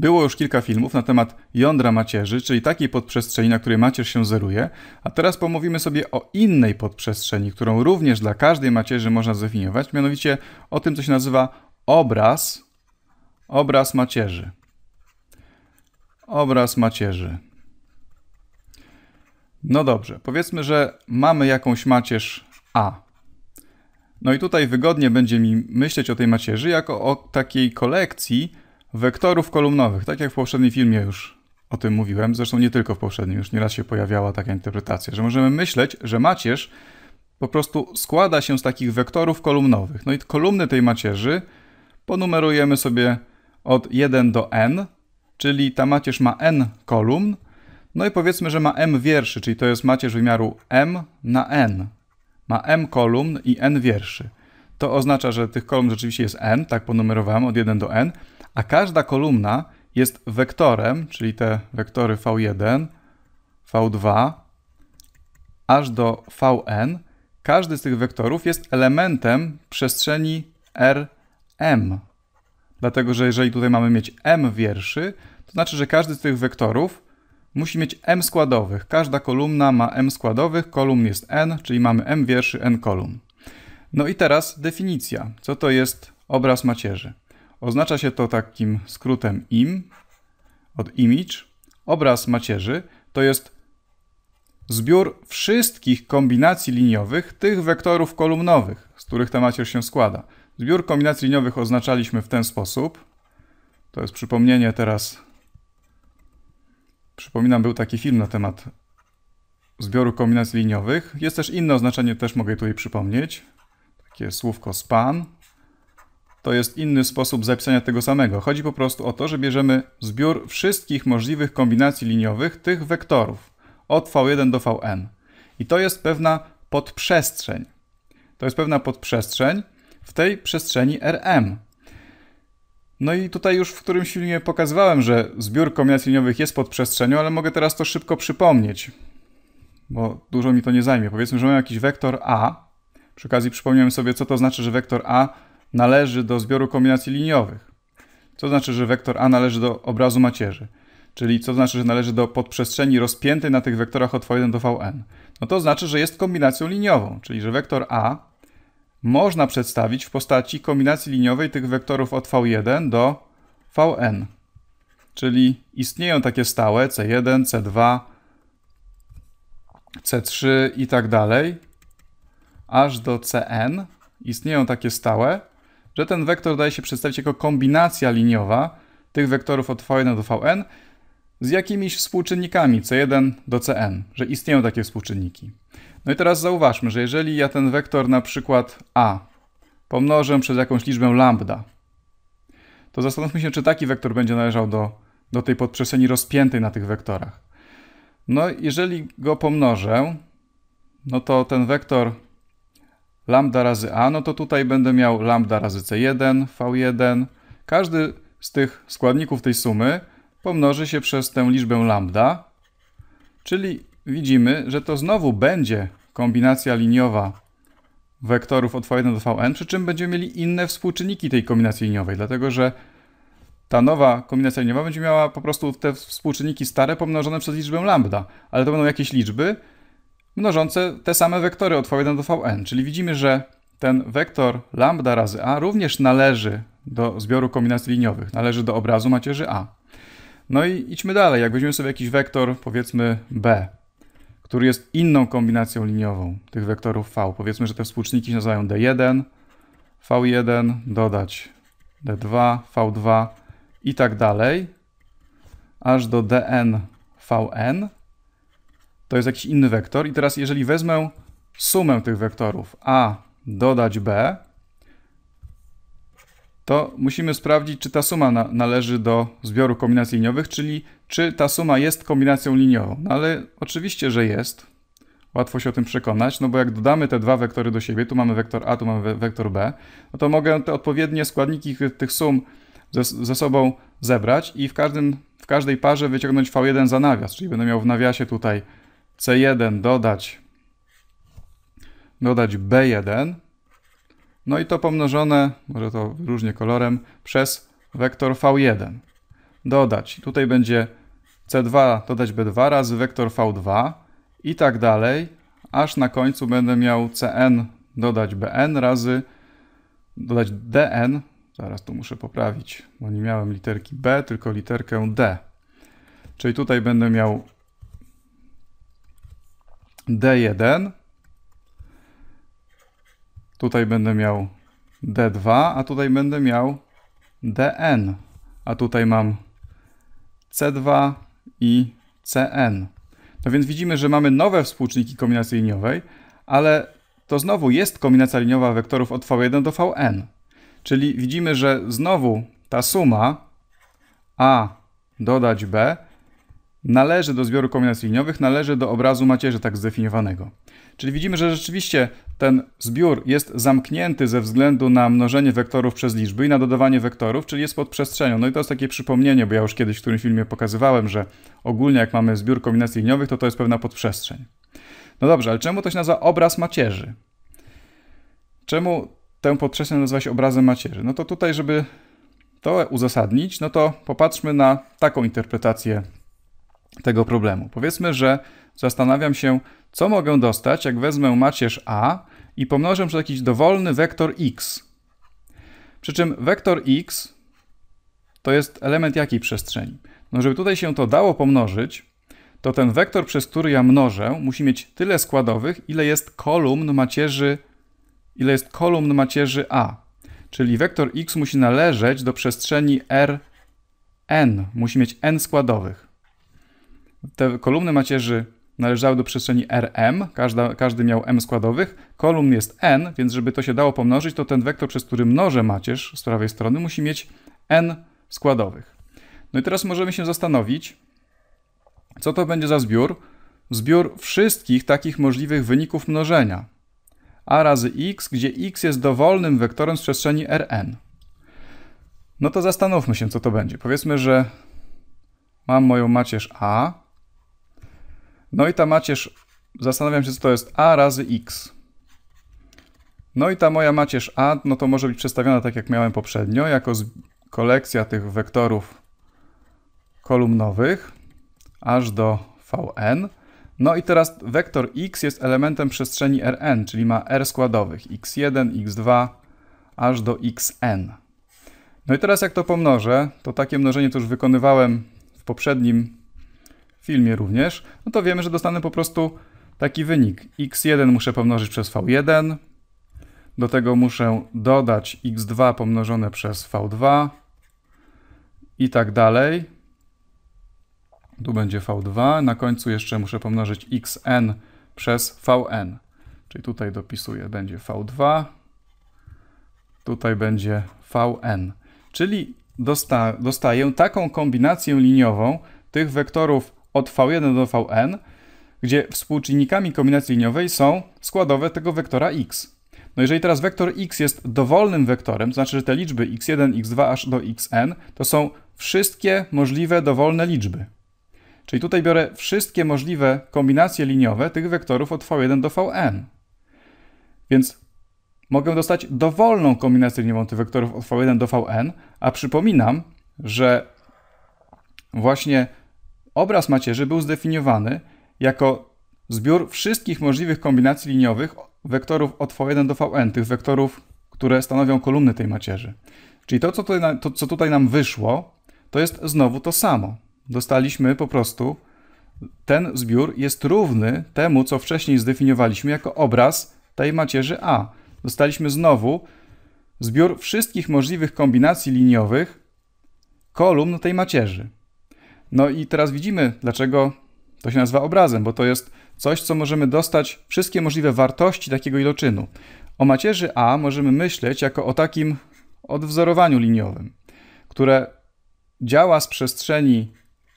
Było już kilka filmów na temat jądra macierzy, czyli takiej podprzestrzeni, na której macierz się zeruje, a teraz pomówimy sobie o innej podprzestrzeni, którą również dla każdej macierzy można zdefiniować, mianowicie o tym, co się nazywa obraz, obraz macierzy. Obraz macierzy. No dobrze, powiedzmy, że mamy jakąś macierz A. No i tutaj wygodnie będzie mi myśleć o tej macierzy jako o takiej kolekcji, wektorów kolumnowych, tak jak w poprzednim filmie już o tym mówiłem, zresztą nie tylko w poprzednim, już nieraz się pojawiała taka interpretacja, że możemy myśleć, że macierz po prostu składa się z takich wektorów kolumnowych. No i kolumny tej macierzy ponumerujemy sobie od 1 do n, czyli ta macierz ma n kolumn, no i powiedzmy, że ma m wierszy, czyli to jest macierz wymiaru m na n. Ma m kolumn i n wierszy. To oznacza, że tych kolumn rzeczywiście jest n, tak ponumerowałem od 1 do n, a każda kolumna jest wektorem, czyli te wektory v1, v2, aż do vn. Każdy z tych wektorów jest elementem przestrzeni rm. Dlatego, że jeżeli tutaj mamy mieć m wierszy, to znaczy, że każdy z tych wektorów musi mieć m składowych. Każda kolumna ma m składowych, kolumn jest n, czyli mamy m wierszy, n kolumn. No i teraz definicja. Co to jest obraz macierzy? Oznacza się to takim skrótem im od image. Obraz macierzy to jest zbiór wszystkich kombinacji liniowych tych wektorów kolumnowych, z których ta macierz się składa. Zbiór kombinacji liniowych oznaczaliśmy w ten sposób. To jest przypomnienie teraz. Przypominam, był taki film na temat zbioru kombinacji liniowych. Jest też inne oznaczenie, też mogę tutaj przypomnieć. Takie słówko span to jest inny sposób zapisania tego samego. Chodzi po prostu o to, że bierzemy zbiór wszystkich możliwych kombinacji liniowych tych wektorów od v1 do vn. I to jest pewna podprzestrzeń. To jest pewna podprzestrzeń w tej przestrzeni rm. No i tutaj już w którymś filmie pokazywałem, że zbiór kombinacji liniowych jest podprzestrzenią, ale mogę teraz to szybko przypomnieć, bo dużo mi to nie zajmie. Powiedzmy, że mam jakiś wektor a. Przy okazji przypomniałem sobie, co to znaczy, że wektor a należy do zbioru kombinacji liniowych, co znaczy, że wektor A należy do obrazu macierzy, czyli co znaczy, że należy do podprzestrzeni rozpiętej na tych wektorach od V1 do Vn. No to znaczy, że jest kombinacją liniową, czyli że wektor A można przedstawić w postaci kombinacji liniowej tych wektorów od V1 do Vn. Czyli istnieją takie stałe C1, C2, C3 i tak dalej, aż do Cn istnieją takie stałe, że ten wektor daje się przedstawić jako kombinacja liniowa tych wektorów od Vn do Vn z jakimiś współczynnikami C1 do Cn, że istnieją takie współczynniki. No i teraz zauważmy, że jeżeli ja ten wektor na przykład A pomnożę przez jakąś liczbę lambda, to zastanówmy się, czy taki wektor będzie należał do, do tej podprzestrzeni rozpiętej na tych wektorach. No jeżeli go pomnożę, no to ten wektor lambda razy a, no to tutaj będę miał lambda razy c1, v1. Każdy z tych składników tej sumy pomnoży się przez tę liczbę lambda, czyli widzimy, że to znowu będzie kombinacja liniowa wektorów od v1 do vn, przy czym będziemy mieli inne współczynniki tej kombinacji liniowej, dlatego że ta nowa kombinacja liniowa będzie miała po prostu te współczynniki stare pomnożone przez liczbę lambda, ale to będą jakieś liczby, mnożące te same wektory od v1 do vn. Czyli widzimy, że ten wektor lambda razy a również należy do zbioru kombinacji liniowych, należy do obrazu macierzy a. No i idźmy dalej. Jak weźmiemy sobie jakiś wektor, powiedzmy b, który jest inną kombinacją liniową tych wektorów v. Powiedzmy, że te współczniki się nazywają d1, v1, dodać d2, v2 i tak dalej, aż do dn, vn to jest jakiś inny wektor. I teraz jeżeli wezmę sumę tych wektorów A dodać B, to musimy sprawdzić, czy ta suma na, należy do zbioru kombinacji liniowych, czyli czy ta suma jest kombinacją liniową. No ale oczywiście, że jest. Łatwo się o tym przekonać, no bo jak dodamy te dwa wektory do siebie, tu mamy wektor A, tu mamy wektor B, no to mogę te odpowiednie składniki tych sum ze, ze sobą zebrać i w, każdym, w każdej parze wyciągnąć V1 za nawias, czyli będę miał w nawiasie tutaj C1 dodać, dodać B1, no i to pomnożone, może to różnie kolorem, przez wektor V1. Dodać, tutaj będzie C2 dodać B2 razy wektor V2 i tak dalej, aż na końcu będę miał Cn dodać Bn razy dodać Dn, zaraz tu muszę poprawić, bo nie miałem literki B, tylko literkę D. Czyli tutaj będę miał D1. Tutaj będę miał D2, a tutaj będę miał DN. A tutaj mam C2 i CN. No więc widzimy, że mamy nowe współczynniki kombinacji liniowej, ale to znowu jest kombinacja liniowa wektorów od V1 do Vn. Czyli widzimy, że znowu ta suma A dodać B należy do zbioru kombinacji liniowych, należy do obrazu macierzy tak zdefiniowanego. Czyli widzimy, że rzeczywiście ten zbiór jest zamknięty ze względu na mnożenie wektorów przez liczby i na dodawanie wektorów, czyli jest pod przestrzenią. No i to jest takie przypomnienie, bo ja już kiedyś w którym filmie pokazywałem, że ogólnie jak mamy zbiór kombinacji liniowych, to to jest pewna podprzestrzeń. No dobrze, ale czemu to się nazywa obraz macierzy? Czemu tę podprzestrzeń nazywa się obrazem macierzy? No to tutaj, żeby to uzasadnić, no to popatrzmy na taką interpretację tego problemu. Powiedzmy, że zastanawiam się, co mogę dostać, jak wezmę macierz A i pomnożę przez jakiś dowolny wektor x. Przy czym wektor x to jest element jakiej przestrzeni? No, żeby tutaj się to dało pomnożyć, to ten wektor, przez który ja mnożę, musi mieć tyle składowych, ile jest kolumn macierzy, ile jest kolumn macierzy A. Czyli wektor x musi należeć do przestrzeni Rn, musi mieć n składowych. Te kolumny macierzy należały do przestrzeni Rm, każda, każdy miał m składowych, kolumn jest n, więc żeby to się dało pomnożyć, to ten wektor, przez który mnożę macierz z prawej strony, musi mieć n składowych. No i teraz możemy się zastanowić, co to będzie za zbiór? Zbiór wszystkich takich możliwych wyników mnożenia. a razy x, gdzie x jest dowolnym wektorem z przestrzeni Rn. No to zastanówmy się, co to będzie. Powiedzmy, że mam moją macierz a, no i ta macierz, zastanawiam się, co to jest a razy x. No i ta moja macierz a, no to może być przedstawiona tak, jak miałem poprzednio, jako kolekcja tych wektorów kolumnowych, aż do vn. No i teraz wektor x jest elementem przestrzeni Rn, czyli ma r składowych x1, x2, aż do xn. No i teraz jak to pomnożę, to takie mnożenie to już wykonywałem w poprzednim w filmie również, no to wiemy, że dostanę po prostu taki wynik. x1 muszę pomnożyć przez v1, do tego muszę dodać x2 pomnożone przez v2 i tak dalej. Tu będzie v2, na końcu jeszcze muszę pomnożyć xn przez vn. Czyli tutaj dopisuję, będzie v2, tutaj będzie vn. Czyli dosta dostaję taką kombinację liniową tych wektorów od V1 do Vn, gdzie współczynnikami kombinacji liniowej są składowe tego wektora x. No jeżeli teraz wektor x jest dowolnym wektorem, to znaczy, że te liczby x1, x2 aż do xn to są wszystkie możliwe dowolne liczby. Czyli tutaj biorę wszystkie możliwe kombinacje liniowe tych wektorów od v1 do vn. Więc mogę dostać dowolną kombinację liniową tych wektorów od v1 do vn, a przypominam, że właśnie Obraz macierzy był zdefiniowany jako zbiór wszystkich możliwych kombinacji liniowych wektorów od V1 do Vn, tych wektorów, które stanowią kolumny tej macierzy. Czyli to co, tutaj, to, co tutaj nam wyszło, to jest znowu to samo. Dostaliśmy po prostu, ten zbiór jest równy temu, co wcześniej zdefiniowaliśmy jako obraz tej macierzy A. Dostaliśmy znowu zbiór wszystkich możliwych kombinacji liniowych kolumn tej macierzy. No i teraz widzimy, dlaczego to się nazywa obrazem, bo to jest coś, co możemy dostać wszystkie możliwe wartości takiego iloczynu. O macierzy A możemy myśleć jako o takim odwzorowaniu liniowym, które działa z przestrzeni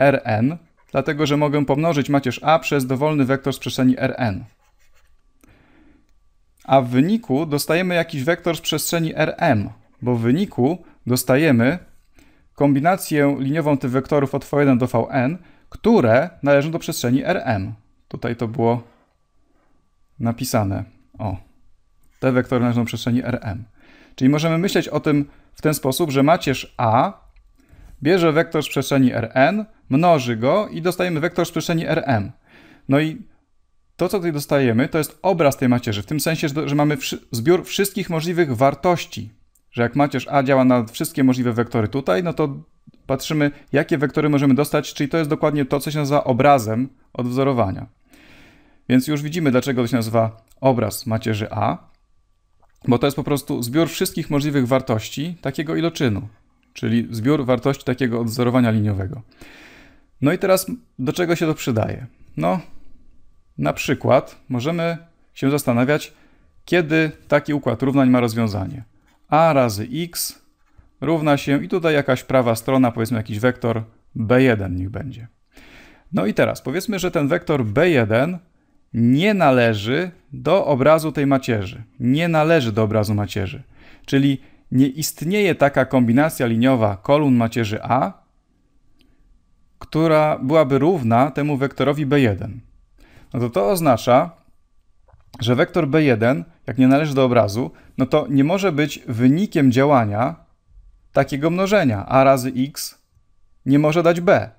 Rn, dlatego że mogę pomnożyć macierz A przez dowolny wektor z przestrzeni Rn. A w wyniku dostajemy jakiś wektor z przestrzeni Rm, bo w wyniku dostajemy kombinację liniową tych wektorów od V1 do Vn, które należą do przestrzeni Rm. Tutaj to było napisane. O, te wektory należą do przestrzeni Rm. Czyli możemy myśleć o tym w ten sposób, że macierz A bierze wektor z przestrzeni Rn, mnoży go i dostajemy wektor z przestrzeni Rm. No i to, co tutaj dostajemy, to jest obraz tej macierzy, w tym sensie, że mamy zbiór wszystkich możliwych wartości że jak macierz A działa na wszystkie możliwe wektory tutaj, no to patrzymy, jakie wektory możemy dostać, czyli to jest dokładnie to, co się nazywa obrazem odwzorowania. Więc już widzimy, dlaczego to się nazywa obraz macierzy A, bo to jest po prostu zbiór wszystkich możliwych wartości takiego iloczynu, czyli zbiór wartości takiego odwzorowania liniowego. No i teraz do czego się to przydaje? No, na przykład możemy się zastanawiać, kiedy taki układ równań ma rozwiązanie a razy x równa się, i tutaj jakaś prawa strona, powiedzmy jakiś wektor b1 niech będzie. No i teraz powiedzmy, że ten wektor b1 nie należy do obrazu tej macierzy. Nie należy do obrazu macierzy. Czyli nie istnieje taka kombinacja liniowa kolumn macierzy A, która byłaby równa temu wektorowi B1. No to to oznacza, że wektor B1 jak nie należy do obrazu, no to nie może być wynikiem działania takiego mnożenia. A razy x nie może dać b.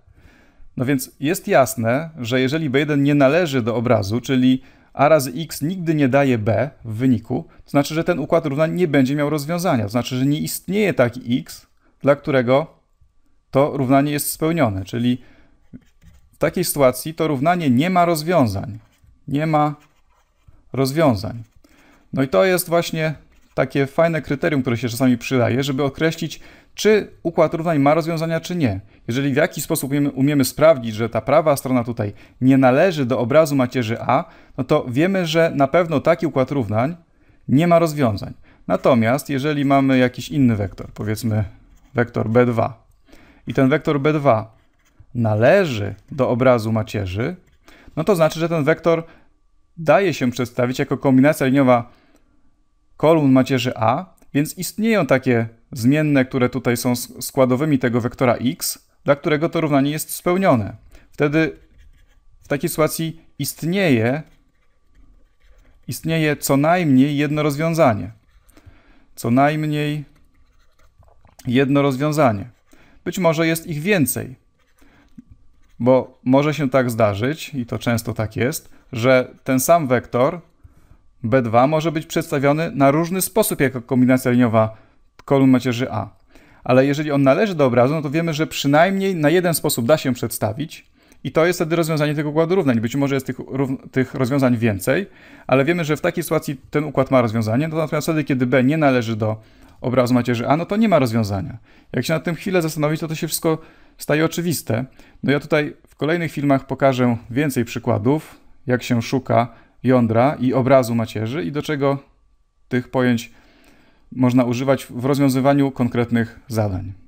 No więc jest jasne, że jeżeli b1 nie należy do obrazu, czyli a razy x nigdy nie daje b w wyniku, to znaczy, że ten układ równań nie będzie miał rozwiązania. To znaczy, że nie istnieje taki x, dla którego to równanie jest spełnione. Czyli w takiej sytuacji to równanie nie ma rozwiązań. Nie ma rozwiązań. No i to jest właśnie takie fajne kryterium, które się czasami przydaje, żeby określić, czy układ równań ma rozwiązania, czy nie. Jeżeli w jakiś sposób umiemy, umiemy, sprawdzić, że ta prawa strona tutaj nie należy do obrazu macierzy A, no to wiemy, że na pewno taki układ równań nie ma rozwiązań. Natomiast jeżeli mamy jakiś inny wektor, powiedzmy wektor B2, i ten wektor B2 należy do obrazu macierzy, no to znaczy, że ten wektor daje się przedstawić jako kombinacja liniowa kolumn macierzy A, więc istnieją takie zmienne, które tutaj są składowymi tego wektora x, dla którego to równanie jest spełnione. Wtedy w takiej sytuacji istnieje, istnieje co najmniej jedno rozwiązanie. Co najmniej jedno rozwiązanie. Być może jest ich więcej. Bo może się tak zdarzyć, i to często tak jest, że ten sam wektor B2 może być przedstawiony na różny sposób jako kombinacja liniowa kolumn macierzy A. Ale jeżeli on należy do obrazu, no to wiemy, że przynajmniej na jeden sposób da się przedstawić i to jest wtedy rozwiązanie tego układu równań. Być może jest tych, tych rozwiązań więcej, ale wiemy, że w takiej sytuacji ten układ ma rozwiązanie, no natomiast wtedy, kiedy B nie należy do obrazu macierzy A, no to nie ma rozwiązania. Jak się nad tym chwilę zastanowić, to to się wszystko staje oczywiste. No ja tutaj w kolejnych filmach pokażę więcej przykładów, jak się szuka jądra i obrazu macierzy i do czego tych pojęć można używać w rozwiązywaniu konkretnych zadań.